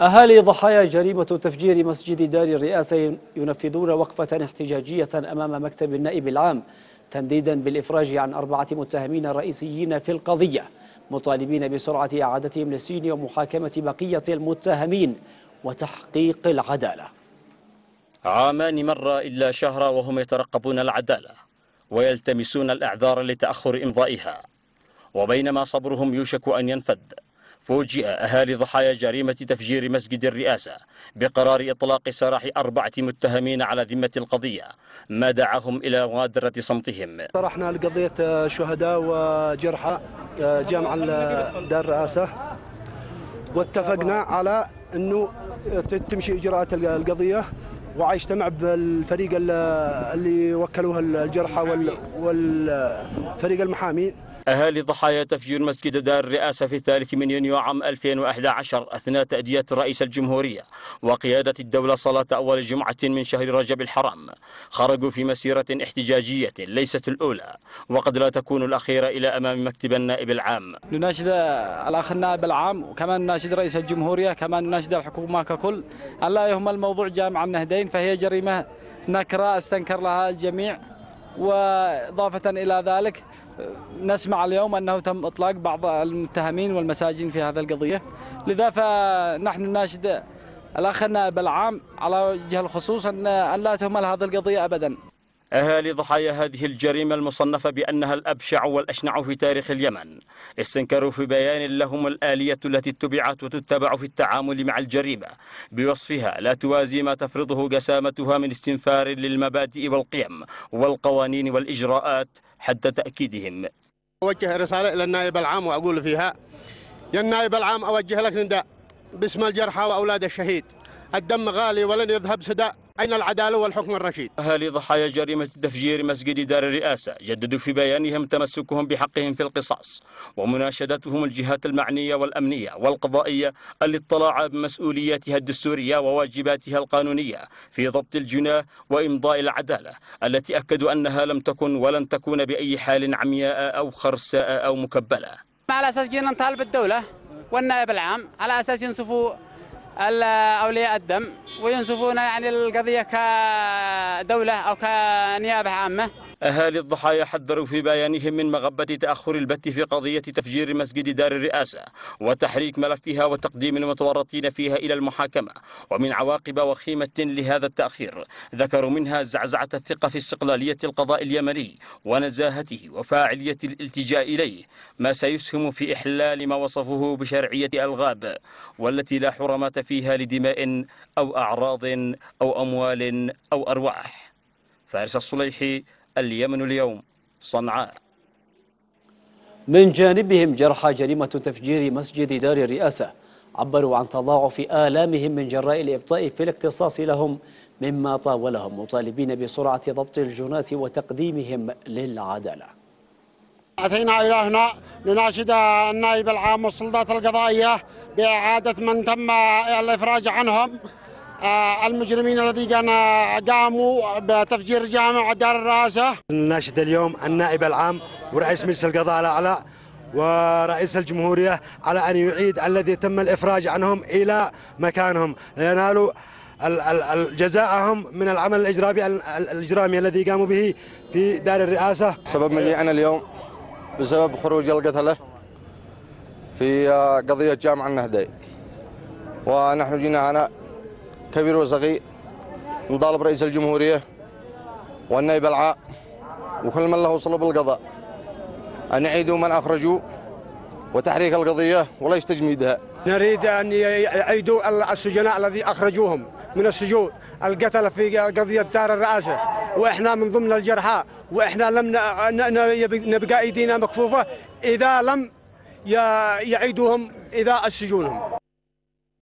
أهالي ضحايا جريمة تفجير مسجد دار الرئاسة ينفذون وقفة احتجاجية أمام مكتب النائب العام تنديدا بالإفراج عن أربعة متهمين رئيسيين في القضية مطالبين بسرعة إعادتهم للسجن ومحاكمة بقية المتهمين وتحقيق العدالة عامان مر إلا شهر وهم يترقبون العدالة ويلتمسون الأعذار لتأخر إمضائها وبينما صبرهم يوشك أن ينفذ فوجئ أهالي ضحايا جريمة تفجير مسجد الرئاسة بقرار إطلاق سراح أربعة متهمين على ذمة القضية ما دعاهم إلى مغادرة صمتهم طرحنا لقضية شهداء وجرحى آه، جامع دار الرئاسة واتفقنا على أنه تمشي إجراءات القضية ويجتمع بالفريق اللي وكلوه الجرحى والفريق المحامي أهالي ضحايا تفجير مسجد دار الرئاسة في الثالث من يونيو عام 2011 أثناء تأدية رئيس الجمهورية وقيادة الدولة صلاة أول جمعة من شهر رجب الحرام خرجوا في مسيرة احتجاجية ليست الأولى وقد لا تكون الأخيرة إلى أمام مكتب النائب العام نناشد الأخ النائب العام وكمان نناشد رئيس الجمهورية كمان نناشد الحكومة ككل ألا يهم الموضوع جامع النهدين فهي جريمة نكرة استنكر لها الجميع وإضافة إلى ذلك نسمع اليوم أنه تم إطلاق بعض المتهمين والمساجين في هذه القضية لذا فنحن ناشد الأخ النائب العام على وجه الخصوص أن لا تهمل هذه القضية أبداً أهالي ضحايا هذه الجريمة المصنفة بأنها الأبشع والأشنع في تاريخ اليمن استنكروا في بيان لهم الآلية التي اتبعت وتتبع في التعامل مع الجريمة بوصفها لا توازي ما تفرضه جسامتها من استنفار للمبادئ والقيم والقوانين والإجراءات حتى تأكيدهم أوجه رسالة إلى النائب العام وأقول فيها يا النائب العام أوجه لك نداء باسم الجرحى وأولاد الشهيد الدم غالي ولن يذهب سدى أين العدالة والحكم الرشيد؟ أهالي ضحايا جريمة تفجير مسجد دار الرئاسة جددوا في بيانهم تمسكهم بحقهم في القصاص ومناشدتهم الجهات المعنية والأمنية والقضائية الاطلاع بمسؤولياتها الدستورية وواجباتها القانونية في ضبط الجناه وإمضاء العدالة التي أكدوا أنها لم تكن ولن تكون بأي حال عمياء أو خرساء أو مكبلة على أساس جينا نطالب الدولة والنائب العام على أساس ينصفوا أولياء الدم وينصفون يعني القضية كدولة أو كنيابة عامة أهالي الضحايا حذروا في بيانهم من مغبة تأخر البت في قضية تفجير مسجد دار الرئاسة وتحريك ملفها وتقديم المتورطين فيها إلى المحاكمة ومن عواقب وخيمة لهذا التأخير ذكروا منها زعزعة الثقة في استقلالية القضاء اليمني ونزاهته وفاعلية الالتجاء إليه ما سيسهم في إحلال ما وصفه بشرعية الغاب والتي لا حرمات فيها لدماء أو أعراض أو أموال أو أرواح فارس الصليحي اليمن اليوم صنعاء من جانبهم جرحى جريمة تفجير مسجد دار الرئاسة عبروا عن تضاعف آلامهم من جراء الإبطاء في الاقتصاص لهم مما طاولهم مطالبين بسرعة ضبط الجناة وتقديمهم للعدالة أتينا إلى هنا لناشد النائب العام والسلطات القضائية بإعادة من تم الإفراج عنهم آه، المجرمين الذي قاموا بتفجير جامع دار الرئاسة الناشد اليوم النائب العام ورئيس مجلس القضاء الأعلى ورئيس الجمهورية على أن يعيد الذي تم الإفراج عنهم إلى مكانهم لينالوا جزاءهم من العمل الإجرامي, الإجرامي الذي قاموا به في دار الرئاسة سبب مني أنا اليوم بسبب خروج القتلة في آه، قضية جامع النهدي ونحن جينا هنا كبير وصغير نطالب رئيس الجمهورية والنائب العاء وكل من له صلب القضاء أن يعيدوا من أخرجوا وتحريك القضية وليس تجميدها نريد أن يعيدوا السجناء الذي أخرجوهم من السجون القتل في قضية دار الرئاسة وإحنا من ضمن الجرحى وإحنا لم نبقى أيدينا مكفوفة إذا لم يعيدوهم إذا السجونهم